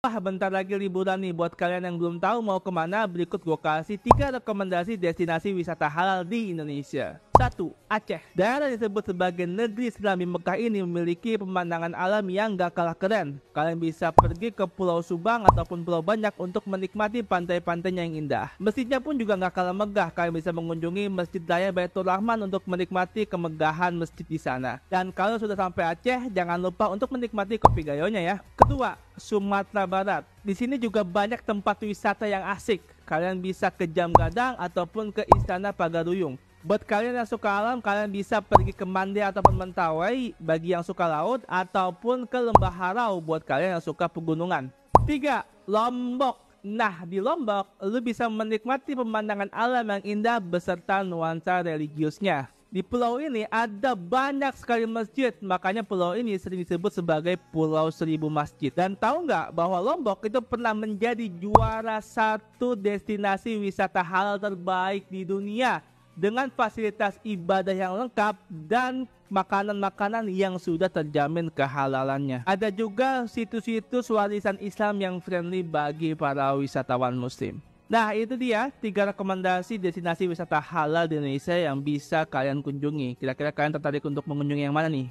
Wah, bentar lagi liburan nih. Buat kalian yang belum tahu mau kemana, berikut gue kasih 3 rekomendasi destinasi wisata halal di Indonesia. Satu, Aceh. Daerah yang disebut sebagai negeri Islami Mekah ini memiliki pemandangan alam yang gak kalah keren. Kalian bisa pergi ke Pulau Subang ataupun Pulau Banyak untuk menikmati pantai-pantainya yang indah. Masjidnya pun juga gak kalah megah. Kalian bisa mengunjungi Masjid Raya Baitul Rahman untuk menikmati kemegahan masjid di sana. Dan kalau sudah sampai Aceh, jangan lupa untuk menikmati kopi gayonya ya. Kedua, Sumatera Barat. Di sini juga banyak tempat wisata yang asik. Kalian bisa ke Jam Gadang ataupun ke Istana Pagaruyung Buat kalian yang suka alam, kalian bisa pergi ke Mandi ataupun Mentawai bagi yang suka laut ataupun ke Lembah Harau buat kalian yang suka pegunungan. 3. Lombok. Nah, di Lombok, lu bisa menikmati pemandangan alam yang indah beserta nuansa religiusnya. Di pulau ini ada banyak sekali masjid, makanya pulau ini sering disebut sebagai Pulau Seribu Masjid. Dan tahu nggak bahwa Lombok itu pernah menjadi juara satu destinasi wisata halal terbaik di dunia dengan fasilitas ibadah yang lengkap dan makanan-makanan yang sudah terjamin kehalalannya. Ada juga situs-situs warisan Islam yang friendly bagi para wisatawan muslim. Nah itu dia tiga rekomendasi destinasi wisata halal di Indonesia yang bisa kalian kunjungi. Kira-kira kalian tertarik untuk mengunjungi yang mana nih?